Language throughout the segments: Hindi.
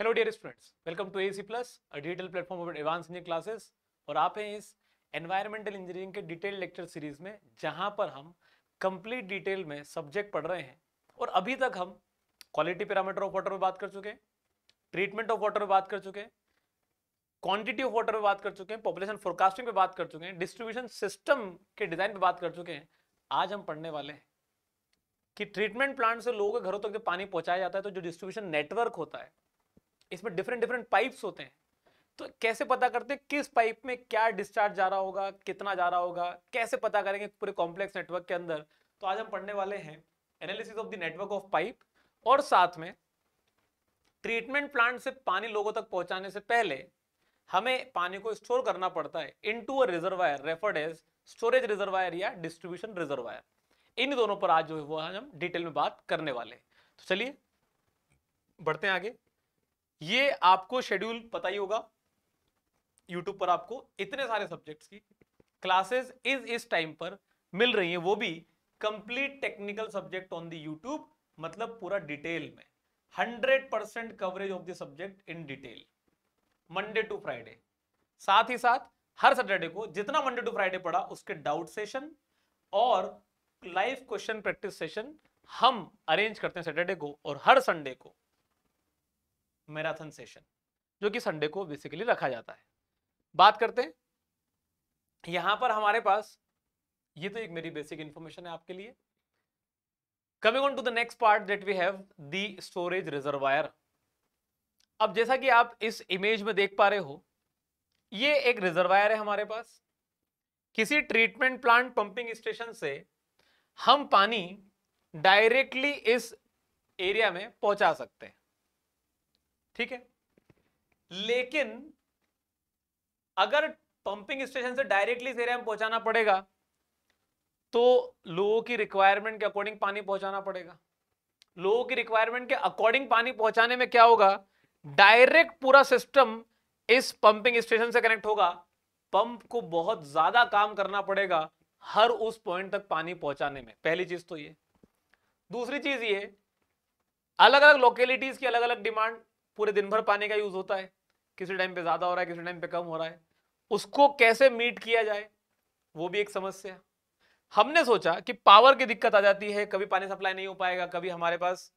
Hello dear students welcome to AC plus digital platform of advance engineer classes और आप हैं इस एनवायरमेंटल इंजीनियरिंग के डिटेल लेक्चर सीरीज में जहां पर हम कंप्लीट डिटेल में सब्जेक्ट पढ़ रहे हैं और अभी तक हम क्वालिटी पैरामीटर ऑफ वाटर में बात कर चुके हैं ट्रीटमेंट ऑफ वाटर में बात कर चुके हैं क्वान्टिटी ऑफ वाटर में बात कर चुके हैं पॉपुलेशन फोरकास्टिंग पर बात कर चुके हैं डिस्ट्रीब्यूशन सिस्टम के डिजाइन पर बात कर चुके हैं आज हम पढ़ने वाले हैं कि ट्रीटमेंट प्लांट से लोगों के घरों तक तो जब पानी पहुंचाया जाता है तो जो डिस्ट्रीब्यूशन नेटवर्क होता है इसमें डिफरेंट डिफरेंट पाइप्स होते हैं तो कैसे पता करते हैं किस पाइप में क्या डिस्चार्ज जा रहा होगा कितना जा रहा होगा कैसे पता करेंगे पूरे कॉम्प्लेक्स नेटवर्क के अंदर तो आज हम पढ़ने वाले हैं analysis of the network of pipe और साथ में ट्रीटमेंट प्लांट से पानी लोगों तक पहुंचाने से पहले हमें पानी को स्टोर करना पड़ता है into a reservoir referred as storage reservoir या डिस्ट्रीब्यूशन रिजर्वायर इन दोनों पर आज जो है वो आज हम डिटेल में बात करने वाले हैं तो चलिए बढ़ते हैं आगे ये आपको शेड्यूल पता ही होगा यूट्यूब पर आपको इतने सारे सब्जेक्ट्स की क्लासेस इज इस टाइम पर मिल रही है वो भी complete technical subject on the YouTube मतलब पूरा डिटेल में hundred percent coverage of the subject in detail Monday to Friday साथ ही साथ हर सैटरडे को जितना मंडे टू फ्राइडे पढ़ा उसके डाउट सेशन और लाइव क्वेश्चन प्रैक्टिस सेशन हम अरेंज करते हैं सैटरडे को और हर संडे को मैराथन सेशन जो कि संडे को बेसिकली रखा जाता है बात करते हैं यहां पर हमारे पास ये तो एक मेरी बेसिक इंफॉर्मेशन है आपके लिए coming on to the next part that we have the storage reservoir अब जैसा कि आप इस इमेज में देख पा रहे हो ये एक रिजर्वायर है हमारे पास किसी ट्रीटमेंट प्लांट पंपिंग स्टेशन से हम पानी डायरेक्टली इस एरिया में पहुंचा सकते हैं ठीक है लेकिन अगर पंपिंग स्टेशन से डायरेक्टली इस एरिया में पहुंचाना पड़ेगा तो लोगों की रिक्वायरमेंट के अकॉर्डिंग पानी पहुंचाना पड़ेगा लोगों की रिक्वायरमेंट के अकॉर्डिंग पानी पहुंचाने में क्या होगा डायरेक्ट पूरा सिस्टम इस पंपिंग स्टेशन से कनेक्ट होगा पंप को बहुत ज्यादा काम करना पड़ेगा हर उस पॉइंट तक पानी पहुंचाने में पहली चीज तो ये दूसरी चीज ये अलग अलग लोकेलिटीज की अलग अलग डिमांड पूरे दिन भर पानी का यूज होता है किसी टाइम पे ज्यादा हो रहा है किसी टाइम पे कम हो रहा है उसको कैसे मीट किया जाए वो भी एक समस्या हमने सोचा कि पावर की दिक्कत आ जाती है कभी पानी सप्लाई नहीं हो पाएगा कभी हमारे पास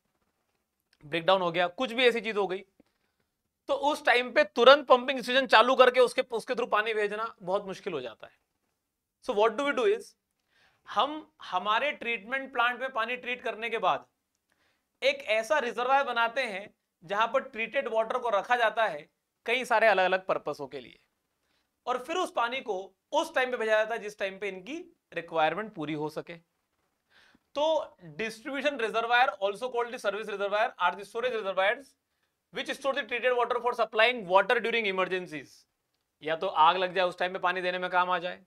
ब्रेकडाउन हो गया कुछ भी ऐसी चीज हो गई तो उस टाइम पे तुरंत पंपिंग स्टेशन चालू करके उसके उसके थ्रू पानी भेजना बहुत मुश्किल हो जाता है so what do we do is हम हमारे ट्रीटमेंट प्लांट में पानी ट्रीट करने के बाद एक ऐसा रिजर्वायर बनाते हैं जहां पर ट्रीटेड वाटर को रखा जाता है कई सारे अलग अलग पर्पसों के लिए और फिर उस पानी को उस टाइम पे भेजा जाता है जिस टाइम पे इनकी रिक्वायरमेंट पूरी हो सके तो distribution reservoir also called service reservoir are the storage reservoir which store the treated water for supplying water during emergencies या तो आग लग जाए उस टाइम पे पानी देने में काम आ जाए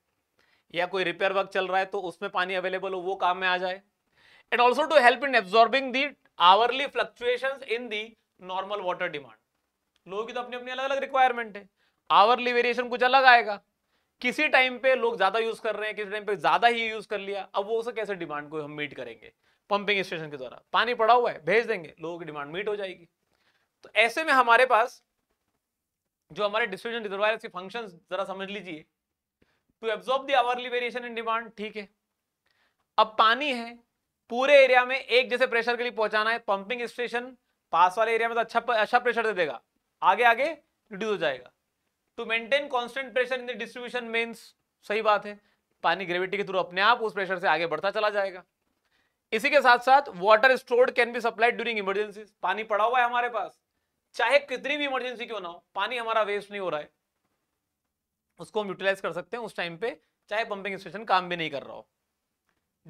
या कोई रिपेयर वर्क चल रहा है तो उसमें पानी अवेलेबल हो वो काम में आ जाए and also to help in absorbing the hourly fluctuation in the normal water demand लोगों की तो अपनी अपनी अलग अलग रिक्वायरमेंट है आवरली वेरिएशन कुछ अलग आएगा किसी टाइम पे लोग ज्यादा यूज कर रहे हैं किसी टाइम पे ज्यादा ही यूज कर लिया अब वो उसे कैसे डिमांड को हम मीट करेंगे पंपिंग स्टेशन के द्वारा पानी पड़ा हुआ है भेज देंगे लोगों की डिमांड मीट हो जाएगी तो ऐसे में हमारे पास जो हमारे डिस्ट्रीब्यूशन रिजर्वायर के फंक्शन जरा समझ लीजिए to absorb the hourly variation in demand ठीक है अब पानी है पूरे एरिया में एक जैसे प्रेशर के लिए पहुंचाना है पंपिंग स्टेशन पास वाले एरिया में तो अच्छा अच्छा प्रेशर दे देगा आगे आगे रिड्यूस हो जाएगा to maintain constant pressure in the distribution means सही बात है पानी ग्रेविटी के थ्रू अपने आप उस प्रेशर से आगे बढ़ता चला जाएगा इसी के साथ साथ water stored can be supplied during emergency पानी पड़ा हुआ है हमारे पास चाहे कितनी भी इमरजेंसी क्यों ना हो पानी हमारा वेस्ट नहीं हो रहा है उसको हम यूटिलाइज कर सकते हैं उस टाइम पे चाहे पंपिंग स्टेशन काम भी नहीं कर रहा हो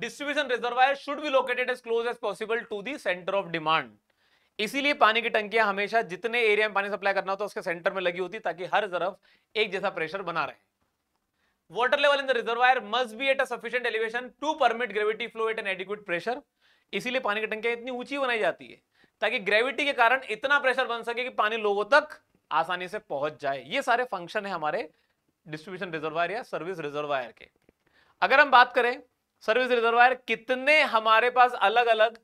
distribution reservoir should be located as close as possible to the center of इसीलिए पानी की टंकियां हमेशा जितने एरिया में पानी सप्लाई करना होता है उसके सेंटर में लगी होती ताकि हर तरफ एक जैसा प्रेशर बना रहे water level in the reservoir must be at a sufficient elevation to permit gravity flow at an adequate इसीलिए पानी की टंकियां इतनी ऊंची बनाई जाती है ताकि ग्रेविटी के कारण इतना प्रेशर बन सके कि पानी लोगों तक आसानी से पहुंच जाए ये सारे फंक्शन है हमारे डिस्ट्रीब्यूशन रिजर्वायर या सर्विस रिजर्वायर के अगर हम बात करें सर्विस रिजर्वायर कितने हमारे पास अलग अलग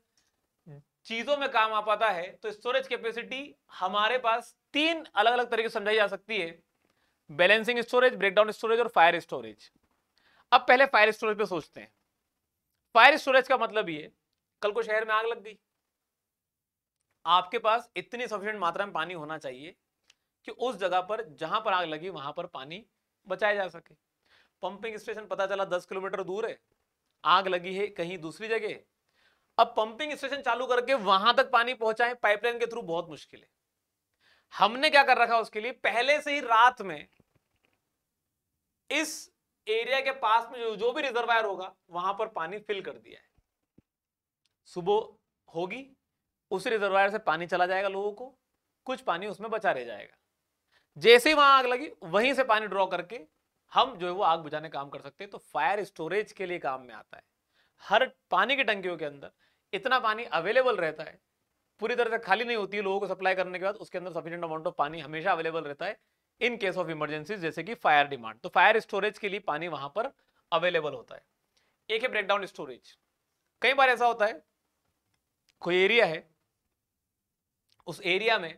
चीजों में काम आ पाता है तो स्टोरेज कैपेसिटी हमारे पास तीन अलग अलग तरीके से समझाई जा सकती है बैलेंसिंग स्टोरेज ब्रेकडाउन स्टोरेज और फायर स्टोरेज अब पहले फायर स्टोरेज पे सोचते हैं फायर स्टोरेज का मतलब ये कल को शहर में आग लग गई आपके पास इतनी सफिशियंट मात्रा में पानी होना चाहिए कि उस जगह पर जहां पर आग लगी वहां पर पानी बचाया जा सके पंपिंग स्टेशन पता चला दस किलोमीटर दूर है आग लगी है कहीं दूसरी जगह अब पंपिंग स्टेशन चालू करके वहां तक पानी पहुंचाएं पाइपलाइन के थ्रू बहुत मुश्किल है हमने क्या कर रखा उसके लिए पहले से ही रात में इस एरिया के पास में जो, जो भी रिजर्वायर होगा वहां पर पानी फिल कर दिया है सुबह होगी उस रिजर्वायर से पानी चला जाएगा लोगों को कुछ पानी उसमें बचा रह जाएगा जैसे ही वहां आग लगी वहीं से पानी ड्रॉ करके हम जो है वो आग बुझाने काम कर सकते हैं तो फायर स्टोरेज के लिए काम में आता है हर पानी की टंकियों के अंदर इतना पानी अवेलेबल रहता है पूरी तरह से खाली नहीं होती है लोगों को सप्लाई करने के बाद उसके अंदर सफिशियंट अमाउंट ऑफ पानी हमेशा अवेलेबल रहता है इन केस ऑफ इमरजेंसी जैसे कि फायर डिमांड तो फायर स्टोरेज के लिए पानी वहां पर अवेलेबल होता है एक है ब्रेकडाउन स्टोरेज कई बार ऐसा होता है कोई एरिया है उस एरिया में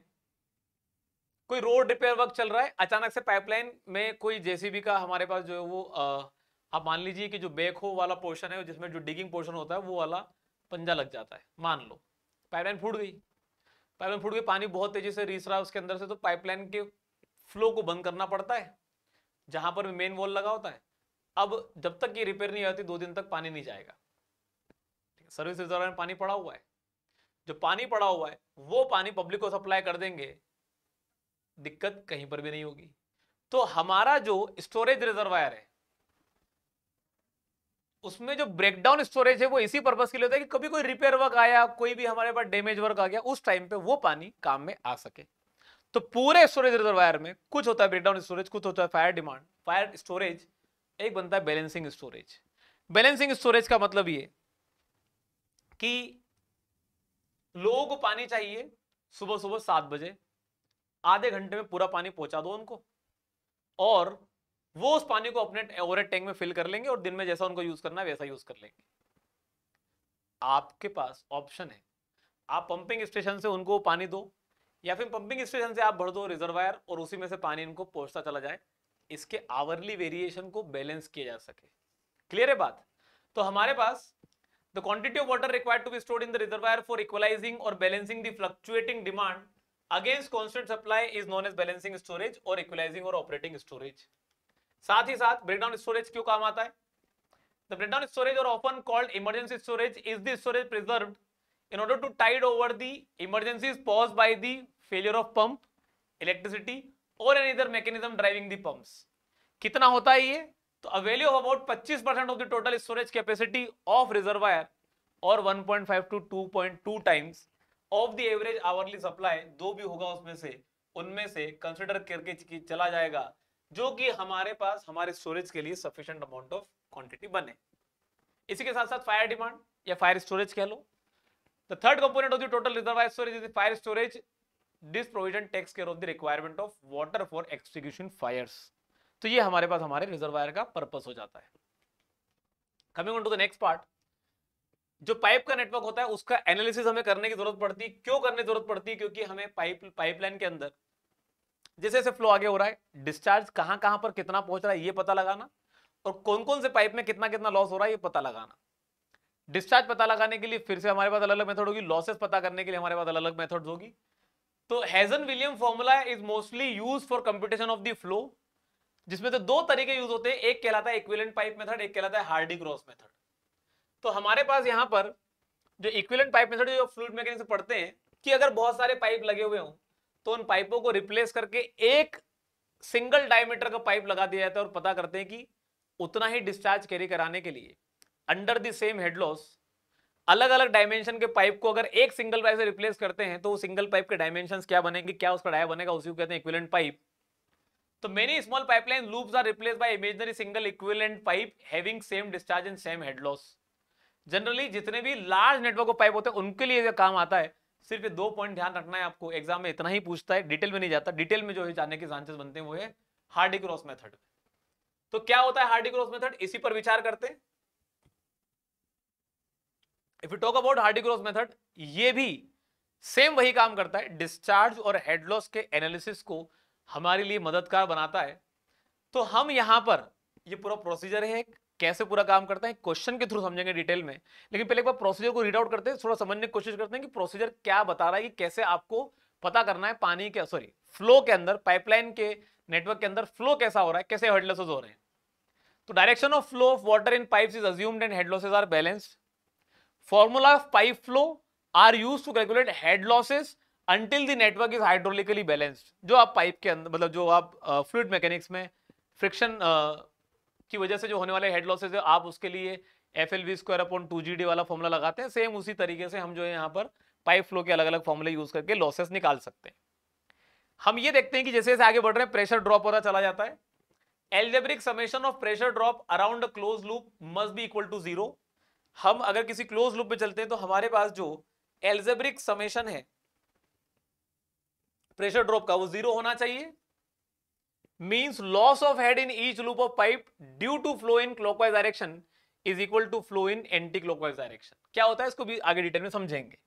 कोई रोड रिपेयर वर्क चल रहा है अचानक से पाइपलाइन में कोई जेसीबी का हमारे पास जो है वो आप मान लीजिए कि जो बेक हो वाला पोर्शन है जिसमें जो डिगिंग पोर्शन होता है वो वाला पंजा लग जाता है मान लो पाइपलाइन फूट गई पाइपलाइन फूट गई पानी बहुत तेजी से रीस रहा है उसके अंदर से तो पाइपलाइन के फ्लो को बंद करना पड़ता है जहां पर मेन वॉल लगा होता है अब जब तक ये रिपेयर नहीं होती दो दिन तक पानी नहीं जाएगा सर्विस में पानी पड़ा हुआ है जो पानी पड़ा हुआ है वो पानी पब्लिक को सप्लाई कर देंगे दिक्कत कहीं पर भी नहीं होगी तो हमारा जो स्टोरेज रिजर्वायर है उसमें जो ब्रेकडाउन स्टोरेज है वो इसी पर्पज के लिए होता है कि कभी कोई रिपेयर वर्क आया कोई भी हमारे पास डेमेज वर्क आ गया उस टाइम पे वो पानी काम में आ सके तो पूरे स्टोरेज रिजर्वायर में कुछ होता है ब्रेकडाउन स्टोरेज कुछ होता है फायर डिमांड फायर स्टोरेज एक बनता है बैलेंसिंग स्टोरेज बैलेंसिंग स्टोरेज का मतलब ये कि लोगों को पानी चाहिए सुबह सुबह सात बजे आधे घंटे में पूरा पानी पहुंचा दो उनको और वो उस पानी को अपने ओवरहेड टैंक में फिल कर लेंगे और दिन में जैसा उनको यूज करना है वैसा यूज कर लेंगे आपके पास ऑप्शन है आप पंपिंग स्टेशन से उनको पानी दो या फिर पंपिंग स्टेशन से आप भर दो रिजर्वायर और उसी में से पानी इनको पहुंचता चला जाए इसके आवरली वेरिएशन को बैलेंस किया जा सके क्लियर है बात तो हमारे पास the quantity of water required to be stored in the reservoir for equalising और balancing the fluctuating demand against constant supply is known as balancing storage और इक्वलाइजिंग और ऑपरेटिंग स्टोरेज साथ ही साथ ब्रेकडाउन स्टोरेज क्यों काम आता है द ब्रेकडाउन स्टोरेज और often called emergency storage is the storage preserve in order to tide over the emergency posed by the failure of pump electricity और any other mechanism driving the pump कितना होता है ये तो a value about 25% percent of the total storage capacity of reservoir और 1.5 to 2.2 times of the average hourly supply दो भी होगा उसमें से उनमें से कंसिडर करके चला जाएगा जो कि हमारे पास हमारे स्टोरेज के लिए सफिशियंट अमाउंट ऑफ क्वांटिटी बने इसी के साथ साथ फायर डिमांड या फायर स्टोरेज कह लो the third component of the total reservoir storage is fire storage this provision takes care of the requirement of water for extinguishing fires तो ये हमारे पास हमारे रिजर्वायर का पर्पस हो जाता है coming on to the next part जो पाइप का नेटवर्क होता है उसका एनालिसिस हमें करने की जरूरत पड़ती है क्यों करने की जरूरत पड़ती है क्योंकि हमें पाइप पाइपलाइन के अंदर जैसे जैसे फ्लो आगे हो रहा है डिस्चार्ज कहां कहां पर कितना पहुंच रहा है ये पता लगाना और कौन कौन से पाइप में कितना कितना लॉस हो रहा है ये पता लगाना डिस्चार्ज पता लगाने के लिए फिर से हमारे पास अलग अलग मेथड होगी लॉसेस पता करने के लिए हमारे पास अलग अलग मेथड होगी तो Hazen William formula is mostly use for competition of the flow जिसमें तो दो तरीके यूज होते हैं एक कहलाता है इक्विलेंट पाइप मेथड एक कहलाता है हार्डी क्रॉस मेथड तो हमारे पास यहाँ पर जो इक्विलेंट पाइप मेथड जो फ्लूड मैकेनिक्स पढ़ते हैं कि अगर बहुत सारे पाइप लगे हुए हों तो उन पाइपों को रिप्लेस करके एक सिंगल डायमीटर का पाइप लगा दिया जाता है और पता करते हैं कि उतना ही डिस्चार्ज कैरी कराने के लिए अंडर द सेम हेडलॉस अलग अलग डायमेंशन के पाइप को अगर एक सिंगल पाइप से रिप्लेस करते हैं तो वो सिंगल पाइप के डायमेंशन क्या बनेंगे क्या उसका डाया बनेगा उसी को कहते हैं इक्विलेंट पाइप तो many small pipeline loops are replace by imaginary single equivalent pipe having same discharge and same head loss generally जितने भी लार्ज नेटवर्क पाइप होते हैं उनके लिए काम आता है सिर्फ दो पॉइंट ध्यान रखना है आपको एग्जाम में इतना ही पूछता है डिटेल में नहीं जाता डिटेल में जो है जाने के चांसेस बनते हैं वो है हार्डी क्रॉस मेथड तो क्या होता है हार्डी क्रॉस मेथड इसी पर विचार करते हैं if you talk about Hardy Cross method ये भी सेम वही काम करता है डिस्चार्ज और हेड लॉस के एनालिसिस को हमारे लिए मददगार बनाता है तो हम यहां पर ये पूरा प्रोसीजर है एक कैसे पूरा काम करता है क्वेश्चन के थ्रू समझेंगे डिटेल में लेकिन पहले एक बार प्रोसीजर को रीड आउट करते हैं थोड़ा समझने की कोशिश करते हैं कि प्रोसीजर क्या बता रहा है कि कैसे आपको पता करना है पानी के सॉरी फ्लो के अंदर पाइपलाइन के नेटवर्क के अंदर फ्लो कैसा हो रहा है कैसे हेड लॉसेज हो रहे हैं तो direction of flow of water in pipe is assumed and head losses are balanced formula of pipe flow are use to calculate head losses until the network is hydraulically balanced जो आप पाइप के अंदर मतलब जो आप फ्लूड uh, मैकेनिक्स में फ्रिक्शन की वजह से जो होने वाले हेड लॉसेज है आप उसके लिए F L V square upon two G D वाला फॉर्मूला लगाते हैं सेम उसी तरीके से हम जो है यहाँ पर पाइप फ्लो के अलग अलग फॉर्मूले यूज करके लॉसेस निकाल सकते हैं हम ये देखते हैं कि जैसे जैसे आगे बढ़ रहे हैं प्रेशर ड्रॉप होता चला जाता है algebraic summation of pressure drop around close loop must be equal to zero हम अगर किसी क्लोज लूप में चलते हैं तो हमारे पास जो एल्जेब्रिक समेशन है प्रेशर ड्रॉप का वो जीरो होना चाहिए means loss of head in each loop of pipe due to flow in clockwise direction is equal to flow in anti direction. क्या होता है इसको भी आगे डिटेल में समझेंगे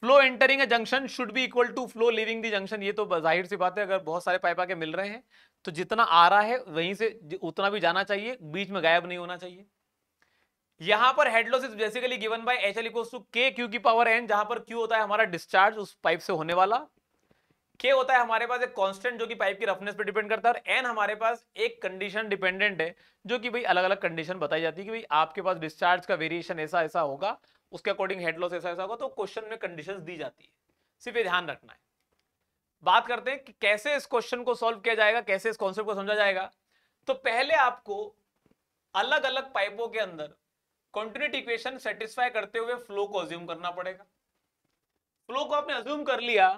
flow entering a junction should be equal to flow leaving the junction ये तो जाहिर सी बात है अगर बहुत सारे पाइप आके मिल रहे हैं तो जितना आ रहा है वहीं से उतना भी जाना चाहिए बीच में गायब नहीं होना चाहिए यहां पर head loss is basically given by H L equal to K Q की पावर एन जहां पर क्यू होता है हमारा डिस्चार्ज उस पाइप से होने वाला के होता है हमारे पास एक कांस्टेंट जो कि पाइप की रफनेस पे डिपेंड करता है और एन हमारे पास एक कंडीशन डिपेंडेंट है जो कि भाई अलग अलग कंडीशन बताई जाती है कि भाई आपके पास डिस्चार्ज का वेरिएशन ऐसा ऐसा होगा उसके अकॉर्डिंग हेड लॉस ऐसा ऐसा होगा तो क्वेश्चन में कंडीशन दी जाती है सिर्फ ये ध्यान रखना है बात करते हैं कि कैसे इस क्वेश्चन को सॉल्व किया जाएगा कैसे इस कॉन्सेप्ट को समझा जाएगा तो पहले आपको अलग अलग पाइपों के अंदर कॉन्टिन्यूटी इक्वेशन सेटिस्फाई करते हुए फ्लो को अज्यूम करना पड़ेगा फ्लो को आपने अज्यूम कर लिया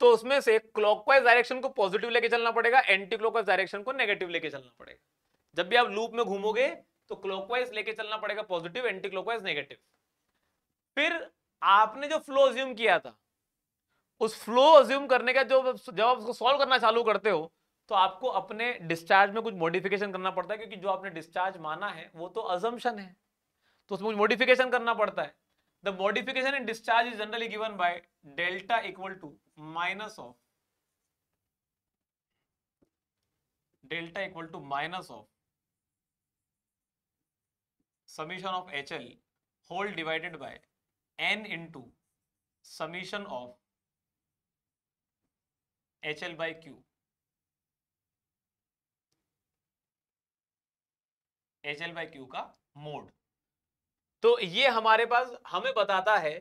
तो उसमें से क्लॉकवाइज डायरेक्शन को पॉजिटिव लेके चलना पड़ेगा एंटी क्लॉकवाइज डायरेक्शन को नेगेटिव लेके चलना पड़ेगा जब भी आप लूप में घूमोगे तो क्लॉकवाइज लेके चलना पड़ेगा पॉजिटिव एंटी क्लॉकवाइज नेगेटिव फिर आपने जो फ्लो अज्यूम किया था उस फ्लो अज्यूम करने का जो जब आप उसको सॉल्व करना चालू करते हो तो आपको अपने डिस्चार्ज में कुछ मॉडिफिकेशन करना पड़ता है क्योंकि जो आपने डिस्चार्ज माना है वो तो अजम्पन है तो उसमें कुछ मॉडिफिकेशन करना पड़ता है the modification in discharge is generally given by delta equal to minus of delta equal to minus of summation of H L whole divided by N into summation of H L by Q H L by Q का मोड तो ये हमारे पास हमें बताता है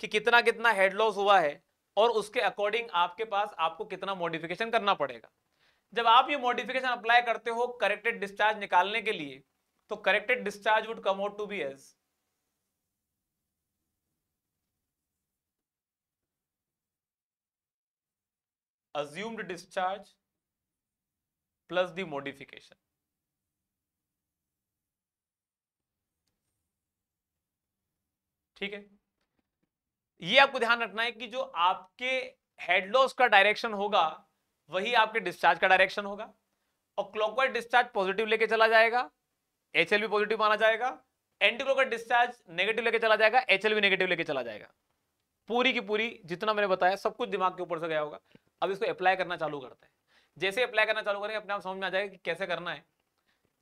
कि कितना कितना हेड लॉस हुआ है और उसके अकॉर्डिंग आपके पास आपको कितना मॉडिफिकेशन करना पड़ेगा जब आप ये मॉडिफिकेशन अप्लाई करते हो करेक्टेड डिस्चार्ज निकालने के लिए तो corrected discharge would come out to be as assumed discharge plus the modification ठीक है ये आपको ध्यान रखना है कि जो आपके हेड लॉस का डायरेक्शन होगा वही आपके डिस्चार्ज का डायरेक्शन होगा और क्लॉकवाइज डिस्चार्ज पॉजिटिव लेके चला जाएगा एच पॉजिटिव माना जाएगा एंटी क्लॉकवाइज डिस्चार्ज नेगेटिव लेके चला जाएगा एच नेगेटिव लेके चला जाएगा पूरी की पूरी जितना मैंने बताया सब कुछ दिमाग के ऊपर से गया होगा अब इसको अप्लाई करना चालू करते हैं जैसे अप्लाई करना चालू करेंगे अपने आप समझ में आ जाएगा कि कैसे करना है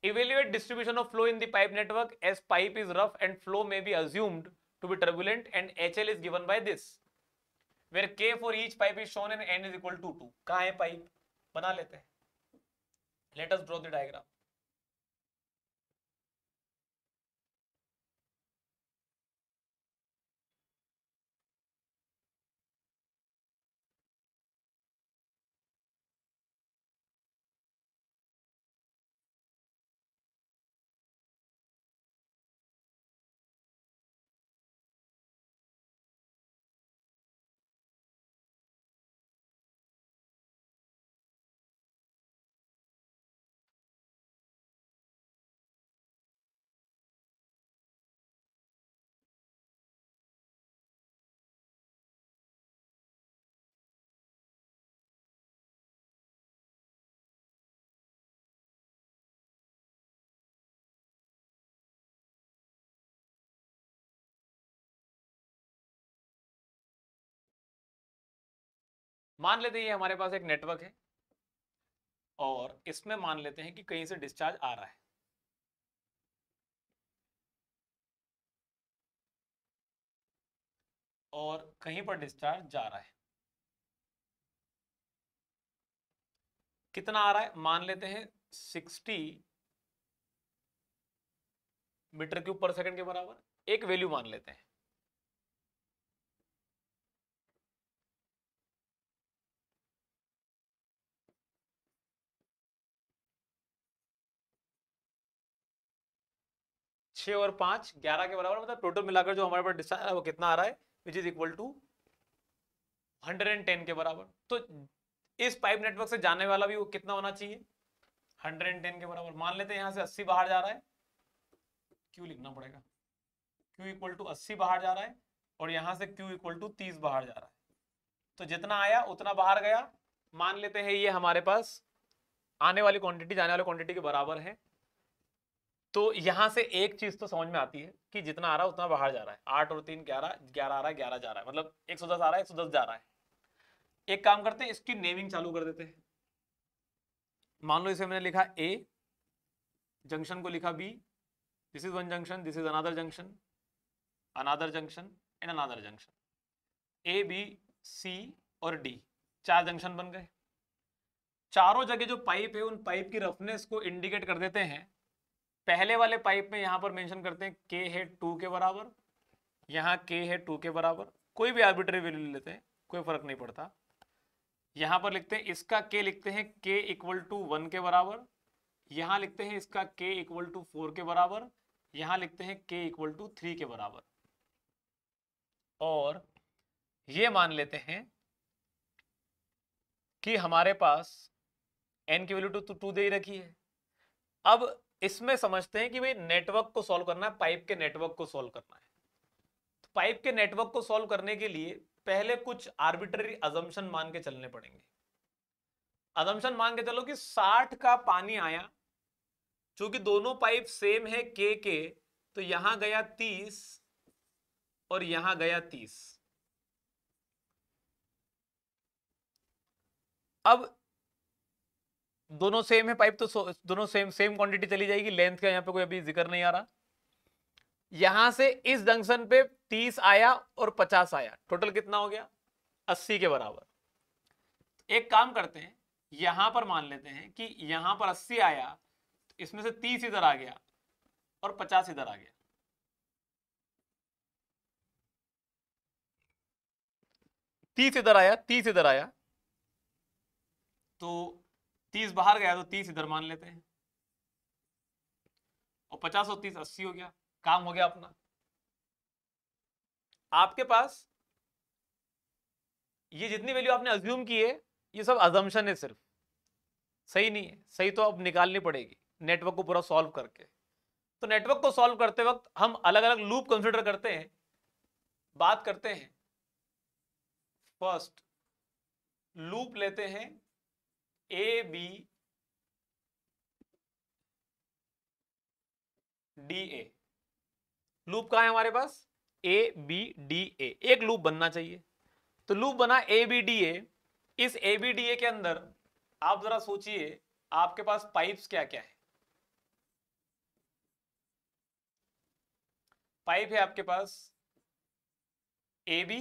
evaluate distribution of flow in the pipe network as pipe is rough and flow may be assumed to be turbulent and HL is given by this where K for each pipe is shown and N is equal to 2 कहां है pipe बना लेते हैं let us draw the diagram मान लेते हैं ये हमारे पास एक नेटवर्क है और इसमें मान लेते हैं कि कहीं से डिस्चार्ज आ रहा है और कहीं पर डिस्चार्ज जा रहा है कितना आ रहा है मान लेते हैं 60 मीटर क्यूब पर सेकंड के बराबर एक वैल्यू मान लेते हैं छः और पांच ग्यारह के बराबर मतलब टोटल मिलाकर जो हमारे पास है वो कितना आ रहा है which is equal to hundred and ten के बराबर तो इस पाइप नेटवर्क से जाने वाला भी वो कितना होना चाहिए हंड्रेड एंड टेन के बराबर मान लेते हैं यहाँ से अस्सी बाहर जा रहा है क्यू लिखना पड़ेगा क्यू इक्वल टू अस्सी बाहर जा रहा है और यहाँ से क्यू इक्वल टू तीस बाहर जा रहा है तो जितना आया उतना बाहर गया मान लेते हैं ये हमारे पास आने वाली क्वांटिटी जाने वाली क्वांटिटी के बराबर है तो यहाँ से एक चीज तो समझ में आती है कि जितना आ रहा है उतना बाहर जा रहा है आठ और तीन ग्यारह ग्यारह आ रहा है ग्यारह जा रहा है मतलब एक सौ दस आ रहा है एक सौ दस जा रहा है एक काम करते हैं इसकी नेमिंग चालू कर देते हैं मान लो इसे मैंने लिखा ए जंक्शन को लिखा B this is one junction this is another junction another junction and another junction A B C और डी चार जंक्शन बन गए चारों जगह जो पाइप है उन पाइप की रफनेस को इंडिकेट कर देते हैं पहले वाले पाइप में यहां पर मेंशन करते हैं के है टू के बराबर यहां के है टू के बराबर कोई भी आर्बिट्री वैल्यू लेते हैं कोई फर्क नहीं पड़ता यहां पर लिखते हैं इसका के लिखते हैं के इक्वल टू वन के बराबर यहां लिखते हैं इसका के इक्वल टू फोर के बराबर यहां लिखते हैं के इक्वल टू थ्री के बराबर और ये मान लेते हैं कि हमारे पास एन की वैल्यू टू टू दे ही रखी है अब इसमें समझते हैं कि भाई नेटवर्क को सॉल्व करना है पाइप के नेटवर्क को सॉल्व करना है तो पाइप के नेटवर्क को सॉल्व करने के लिए पहले कुछ आर्बिट्ररी अजम्पन मान के चलने पड़ेंगे अजम्पन मान के चलो कि 60 का पानी आया चूंकि दोनों पाइप सेम है के के तो यहां गया 30 और यहां गया 30 अब दोनों सेम है पाइप तो दोनों सेम सेम क्वांटिटी चली जाएगी लेंथ का यहाँ पे कोई अभी जिक्र नहीं आ रहा यहां से इस जंक्शन पे 30 आया और 50 आया टोटल कितना हो गया 80 के बराबर एक काम करते हैं यहां पर मान लेते हैं कि यहां पर 80 आया तो इसमें से 30 इधर आ गया और 50 इधर आ गया तीस इधर आया तीस इधर आया तो तीस बाहर गया तो तीस इधर मान लेते हैं और पचास और तीस अस्सी हो गया काम हो गया अपना आपके पास ये जितनी वैल्यू आपने अज्यूम की है ये सब अजम्पन है सिर्फ सही नहीं है सही तो अब निकालनी पड़ेगी नेटवर्क को पूरा सॉल्व करके तो नेटवर्क को सॉल्व करते वक्त हम अलग अलग लूप कंसिडर करते हैं बात करते हैं फर्स्ट लूप लेते हैं A B D A loop कहा है हमारे पास ए बी डी ए एक लूप बनना चाहिए तो लूप बना ए बी डी ए इस ए बी डी ए के अंदर आप जरा सोचिए आपके पास पाइप्स क्या क्या है पाइप है आपके पास ए बी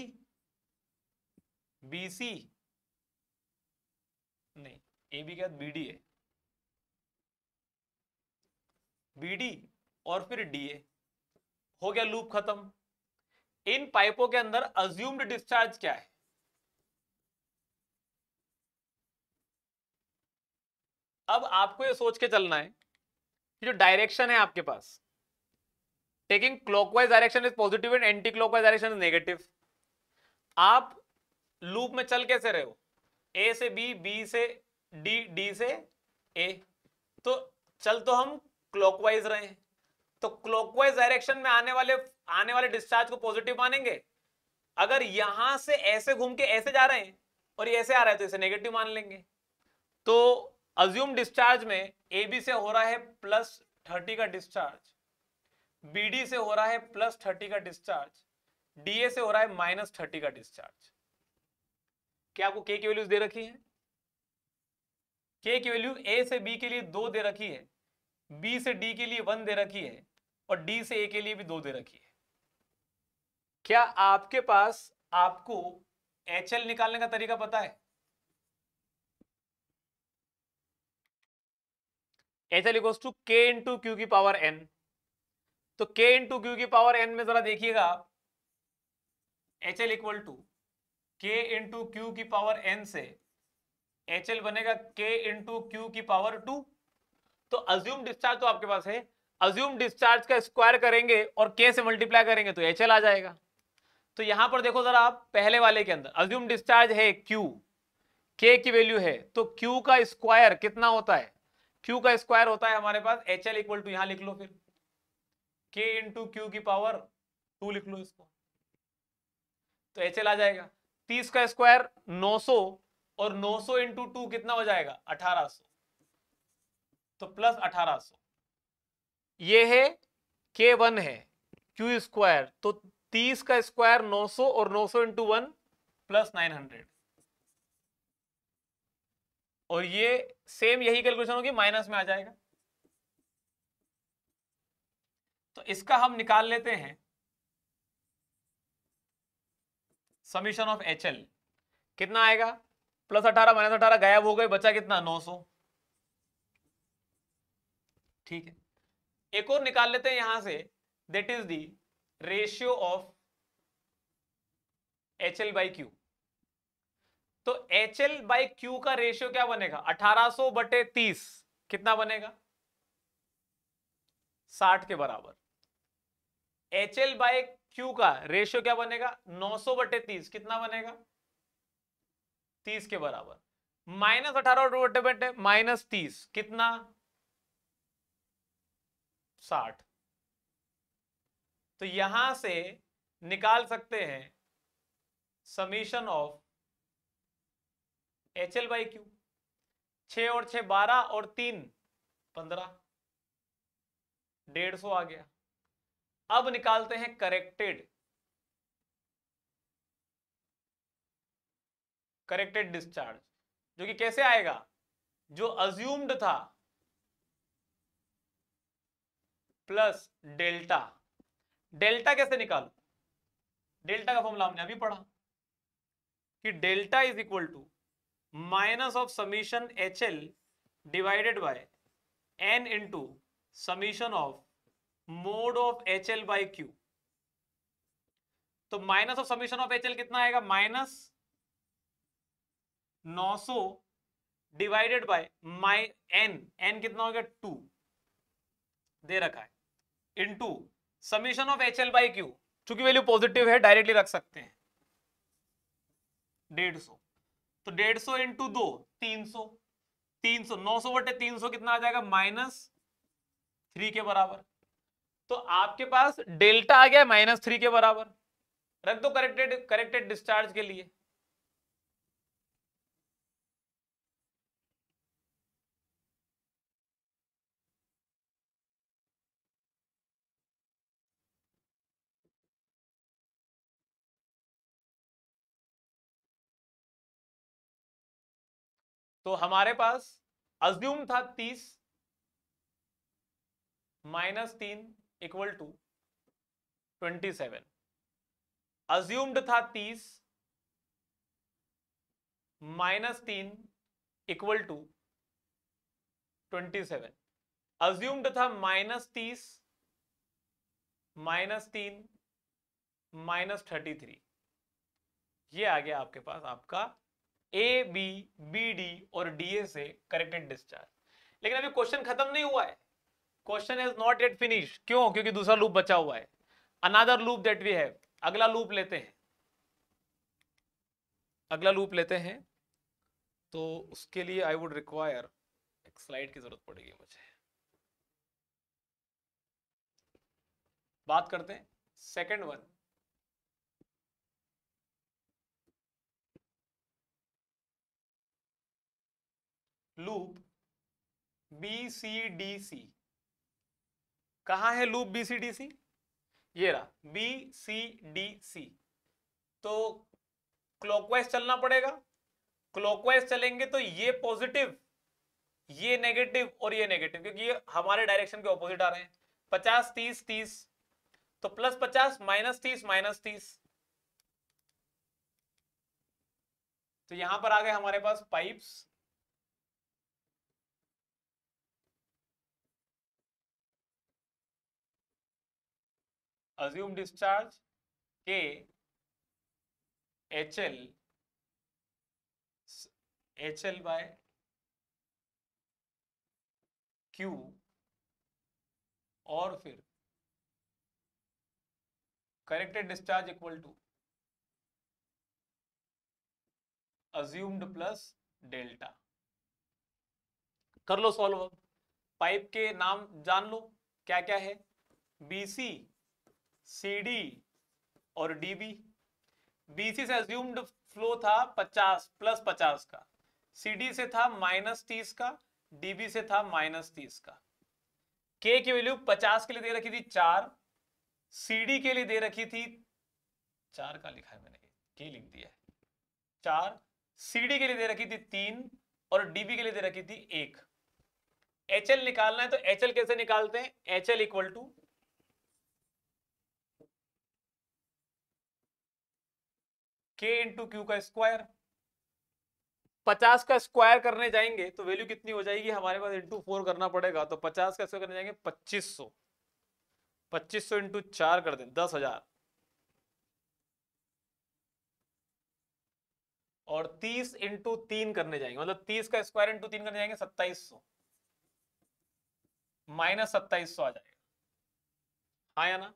बी सी नहीं ए बी के बाद B D A B D और फिर डी ए हो गया लूप खत्म इन पाइपों के अंदर अज्यूम्ड डिस्चार्ज क्या है अब आपको ये सोच के चलना है कि जो डायरेक्शन है आपके पास taking clockwise direction is positive and anti clockwise direction is negative आप लूप में चल कैसे रहे हो ए से बी बी से हम्म। डी डी से ए तो चल तो हम क्लॉकवाइज रहे हैं तो क्लॉकवाइज डायरेक्शन में आने वाले आने वाले डिस्चार्ज को पॉजिटिव मानेंगे अगर यहां से ऐसे घूम के ऐसे जा रहे हैं और ये ऐसे आ रहा है तो इसे नेगेटिव मान लेंगे तो अज्यूम डिस्चार्ज में ए बी से हो रहा है प्लस थर्टी का डिस्चार्ज बी डी से हो रहा है प्लस थर्टी का डिस्चार्ज डी ए से हो रहा है माइनस थर्टी का डिस्चार्ज क्या आपको के की वैल्यूज दे रखी है के की वैल्यू ए से बी के लिए दो दे रखी है बी से डी के लिए वन दे रखी है और डी से ए के लिए भी दो दे रखी है क्या आपके पास आपको एच एल निकालने का तरीका पता है H L equals to K into Q की पावर एन तो के इंटू क्यू की पावर एन में जरा देखिएगा आप H L equal to K into Q की पावर एन से एच एल बनेगा के इंटू क्यू की पावर टू तो अज्यूम डिस्चार्ज तो आपके पास है अज्यूम डिस्चार्ज का स्क्वायर करेंगे और के से मल्टीप्लाई करेंगे तो एच एल आ जाएगा तो यहां पर देखो जरा आप पहले वाले के अंदर अज्यूम डिस्चार्ज है क्यू के की वैल्यू है तो क्यू का स्क्वायर कितना होता है क्यू का स्क्वायर होता है हमारे पास एच एल इक्वल टू यहां लिख लो फिर के इंटू क्यू की पावर टू लिख लो इसको तो एच एल आ जाएगा तीस का स्क्वायर नौ सौ और 900 सौ इंटू टू कितना हो जाएगा 1800 तो प्लस 1800 ये है K1 वन है क्यू स्क्वायर तो 30 का स्क्वायर 900 और 900 सौ इंटू वन प्लस नाइन और ये सेम यही कैलकुलेशन होगी माइनस में आ जाएगा तो इसका हम निकाल लेते हैं समीशन ऑफ एच एल कितना आएगा प्लस अठारह माइनस अठारह गायब हो गए बचा कितना नौ सौ ठीक है एक और निकाल लेते हैं यहां से that is the ratio of H L by Q तो एच एल बाई क्यू का रेशियो क्या बनेगा अठारह सो बटे तीस कितना बनेगा साठ के बराबर एच एल बाई क्यू का रेशियो क्या बनेगा नौ सो बटे तीस कितना बनेगा तीस के बराबर माइनस अठारह रूट बटे माइनस तीस कितना साठ तो यहां से निकाल सकते हैं summation of H L by Q छ और छ बारह और तीन पंद्रह डेढ़ सौ आ गया अब निकालते हैं करेक्टेड करेक्टेड डिस्चार्ज जो कि कैसे आएगा जो अज्यूम्ड था प्लस डेल्टा डेल्टा कैसे निकालो डेल्टा का फॉर्मूला हमने अभी पढ़ा कि delta is equal to minus of summation H L divided by N into summation of mod of H L by Q तो minus of summation of H L कितना आएगा minus 900 divided by my N N कितना हो गया टू दे रखा है into summation of H L by Q चूंकि वैल्यू पॉजिटिव है डायरेक्टली रख सकते हैं डेढ़ सौ तो डेढ़ सौ इंटू दो तीन सौ तीन सौ नौ सौ बटे तीन सौ कितना आ जाएगा माइनस थ्री के बराबर तो आपके पास डेल्टा आ गया माइनस थ्री के बराबर रख दो करेक्टेड करेक्टेड डिस्चार्ज के लिए तो हमारे पास अज्यूम था तीस माइनस तीन equal to twenty seven assumed था तीस माइनस तीन equal to twenty seven assumed था माइनस तीस माइनस तीन माइनस थर्टी थ्री ये आ गया आपके पास आपका ए बी बी डी और डी ए से करेक्टेड डिस्चार्ज लेकिन अभी क्वेश्चन खत्म नहीं हुआ है question is not yet finish क्यों क्योंकि दूसरा लूप बचा हुआ है another loop that we have अगला लूप लेते हैं अगला लूप लेते हैं तो उसके लिए आई वुड रिक्वायर एक स्लाइड की जरूरत पड़ेगी मुझे बात करते हैं second one loop B C D C कहा है loop B C D C ये रहा बी सी डी सी तो क्लॉकवाइज चलना पड़ेगा क्लॉकवाइज चलेंगे तो ये पॉजिटिव ये नेगेटिव और ये नेगेटिव क्योंकि ये हमारे डायरेक्शन के ऑपोजिट आ रहे हैं पचास तीस तीस तो प्लस पचास माइनस तीस माइनस तीस तो यहां पर आ गए हमारे पास pipes assume discharge K HL HL by Q और फिर corrected discharge equal to assumed plus delta कर लो सॉल्व पाइप के नाम जान लो क्या क्या है बीसी सी और डीबी बीसी से एज्यूम्ड फ्लो था 50 प्लस 50 का सीडी से था माइनस तीस का डीबी से था माइनस तीस का के की वैल्यू 50 के लिए दे रखी थी चार सीडी के लिए दे रखी थी चार का लिखा है मैंने के लिख दिया चार चार सीडी के लिए दे रखी थी तीन और डीबी के लिए दे रखी थी एक एच निकालना है तो एच कैसे निकालते हैं H L equal to K into Q का स्क्वायर पचास का स्क्वायर करने जाएंगे तो वैल्यू कितनी हो जाएगी हमारे पास इंटू फोर करना पड़ेगा तो पचास का स्क्वायर करने जाएंगे पच्चीस सौ पच्चीस सौ इंटू चार कर दें दस हजार और तीस इंटू तीन करने जाएंगे मतलब तीस का स्क्वायर इंटू तीन करने जाएंगे सत्ताईस सौ माइनस सत्ताईस सौ आ जाएगा हाँ या ना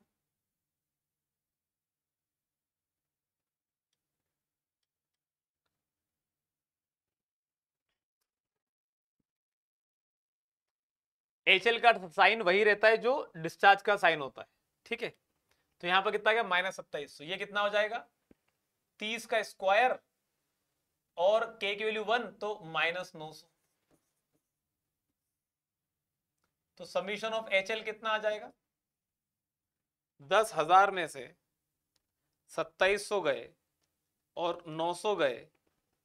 एच एल का साइन वही रहता है जो डिस्चार्ज का साइन होता है ठीक है तो यहां पर कितना गया माइनस सत्ताईस तो ये कितना हो जाएगा तीस का स्क्वायर और के की वैल्यू वन तो माइनस नौ सौ तो समीशन ऑफ एच एल कितना आ जाएगा दस हजार में से सत्ताईस सौ गए और नौ सौ गए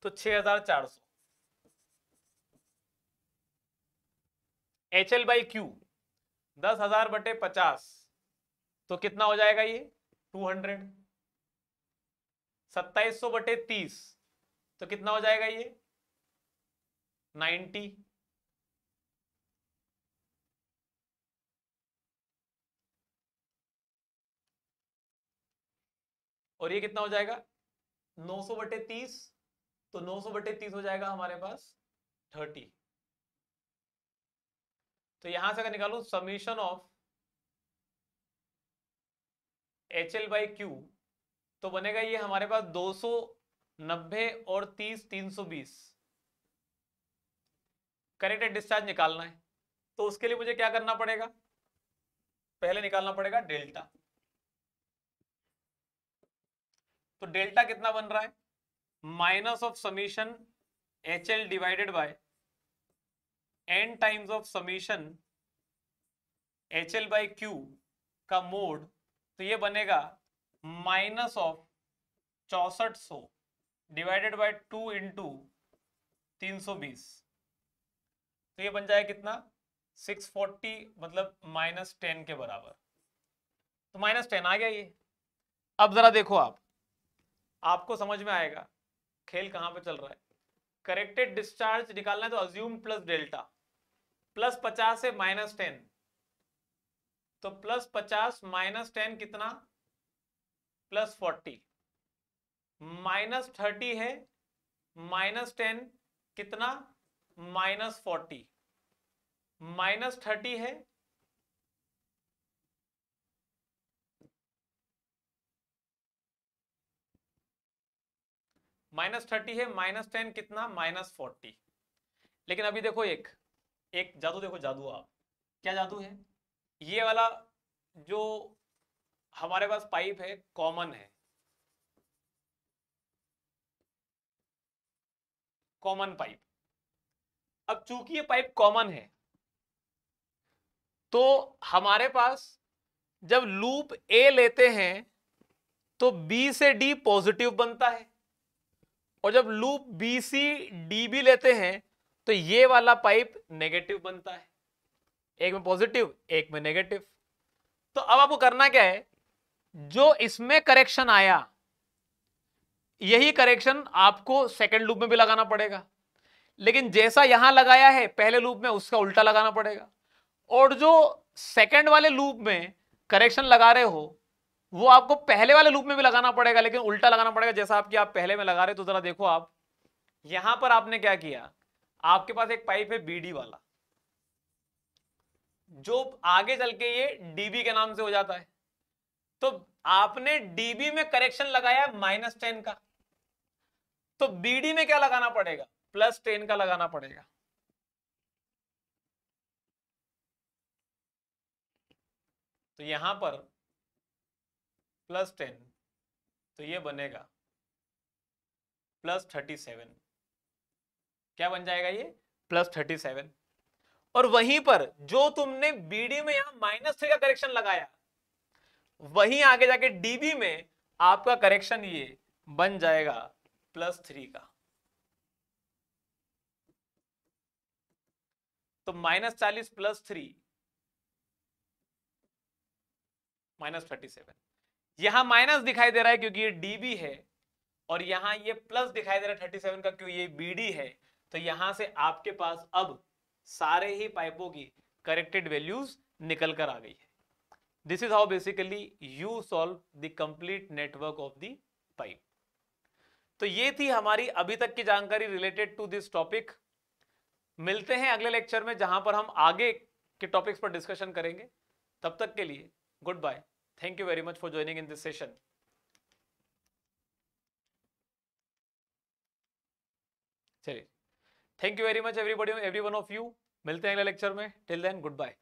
तो छह हजार चार सौ एच एल बाई क्यू दस हजार बटे पचास तो कितना हो जाएगा ये टू हंड्रेड सत्ताईस सौ बटे तीस तो कितना हो जाएगा ये नाइन्टी और ये कितना हो जाएगा 900 बटे 30 तो 900 बटे 30 हो जाएगा हमारे पास 30 तो यहां से अगर निकालू summation of H L by Q तो बनेगा ये हमारे पास 290 और 30 320 करेक्टेड डिस्चार्ज निकालना है तो उसके लिए मुझे क्या करना पड़ेगा पहले निकालना पड़ेगा डेल्टा तो डेल्टा कितना बन रहा है minus of summation H L divided by N times of summation H L by Q का मोड तो ये बनेगा माइनस ऑफ चौसठ सौ डिवाइडेड बाय टू इंटू तीन सौ बीस तो ये बन जाएगा कितना सिक्स फोर्टी मतलब माइनस टेन के बराबर तो माइनस टेन आ गया ये अब जरा देखो आप आपको समझ में आएगा खेल कहां पे चल रहा है करेक्टेड डिस्चार्ज निकालना है तो अज्यूम प्लस डेल्टा प्लस पचास से माइनस टेन तो प्लस पचास माइनस टेन कितना प्लस फोर्टी माइनस थर्टी है माइनस टेन कितना माइनस फोर्टी माइनस थर्टी है माइनस थर्टी है माइनस टेन कितना माइनस फोर्टी लेकिन अभी देखो एक एक जादू देखो जादू आप क्या जादू है ये वाला जो हमारे पास पाइप है कॉमन है कॉमन पाइप अब चूंकि ये पाइप कॉमन है तो हमारे पास जब लूप ए लेते हैं तो बी से डी पॉजिटिव बनता है और जब लूप बी सी डी भी लेते हैं तो ये वाला पाइप नेगेटिव बनता है एक में पॉजिटिव एक में नेगेटिव तो अब आपको करना क्या है जो इसमें करेक्शन आया यही करेक्शन आपको सेकेंड लूप में भी लगाना पड़ेगा लेकिन जैसा यहां लगाया है पहले लूप में उसका उल्टा लगाना पड़ेगा और जो सेकेंड वाले लूप में करेक्शन लगा रहे हो वो आपको पहले वाले लूप में भी लगाना पड़ेगा लेकिन उल्टा लगाना पड़ेगा जैसा आपकी आप पहले में लगा रहे तो जरा देखो आप यहां पर आपने क्या किया आपके पास एक पाइप है बीडी वाला जो आगे चल के ये डीबी के नाम से हो जाता है तो आपने डीबी में करेक्शन लगाया माइनस टेन का तो बीडी में क्या लगाना पड़ेगा प्लस टेन का लगाना पड़ेगा तो यहां पर प्लस टेन तो ये बनेगा प्लस थर्टी सेवन क्या बन जाएगा ये प्लस थर्टी सेवन और वहीं पर जो तुमने बीडी में यहां माइनस थ्री का करेक्शन लगाया वहीं आगे जाके डीबी में आपका करेक्शन ये बन जाएगा प्लस थ्री का तो माइनस चालीस plus three minus thirty seven यहां माइनस दिखाई दे रहा है क्योंकि ये डीबी है और यहां ये प्लस दिखाई दे रहा है थर्टी सेवन का क्यों ये बीडी है तो यहां से आपके पास अब सारे ही पाइपों की करेक्टेड वैल्यूज निकल कर आ गई है this is how basically you solve the complete network of the pipe तो ये थी हमारी अभी तक की जानकारी रिलेटेड टू दिस टॉपिक मिलते हैं अगले लेक्चर में जहां पर हम आगे के टॉपिक्स पर डिस्कशन करेंगे तब तक के लिए good bye thank you very much for joining in this session चलिए thank you very much everybody every one of you मिलते हैं अगले लेक्चर में टिल देन गुड बाय